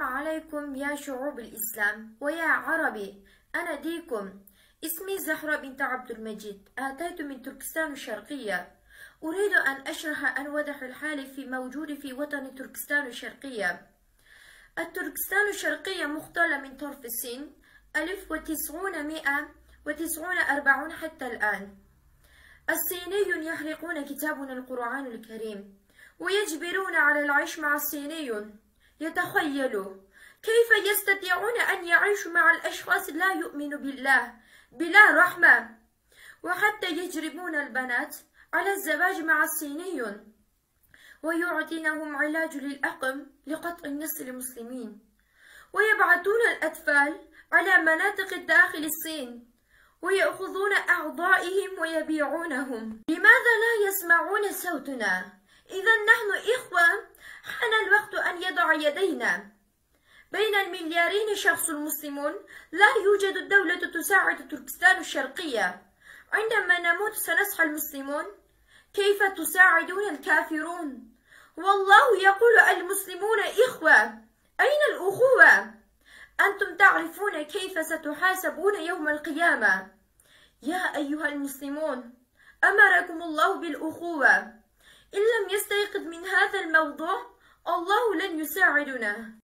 السلام عليكم يا شعوب الإسلام ويا عربي أنا ديكم اسمي زهرة بنت عبد المجيد أتيت من تركستان الشرقية أريد أن أشرح أن وضع الحال في موجود في وطن تركستان الشرقية التركستان الشرقية مختلة من طرف الصين ألف وتسعون مئة وتسعون أربعون حتى الآن الصيني يحرقون كتابنا القرآن الكريم ويجبرون على العيش مع الصينيون يتخيلوا كيف يستطيعون أن يعيشوا مع الأشخاص لا يؤمنوا بالله بلا رحمة وحتى يجربون البنات على الزواج مع الصينيون ويعطينهم علاج للأقم لقطع النص المسلمين ويبعثون الأطفال على مناطق داخل الصين ويأخذون أعضائهم ويبيعونهم لماذا لا يسمعون صوتنا؟ إذا نحن إخوة حان الوقت أن يضع يدينا بين المليارين شخص مسلمون لا يوجد دولة تساعد تركستان الشرقية عندما نموت سنصحى المسلمون كيف تساعدون الكافرون والله يقول المسلمون إخوة أين الأخوة أنتم تعرفون كيف ستحاسبون يوم القيامة يا أيها المسلمون أمركم الله بالأخوة إن لم يستيقظ من هذا الموضوع الله لن يساعدنا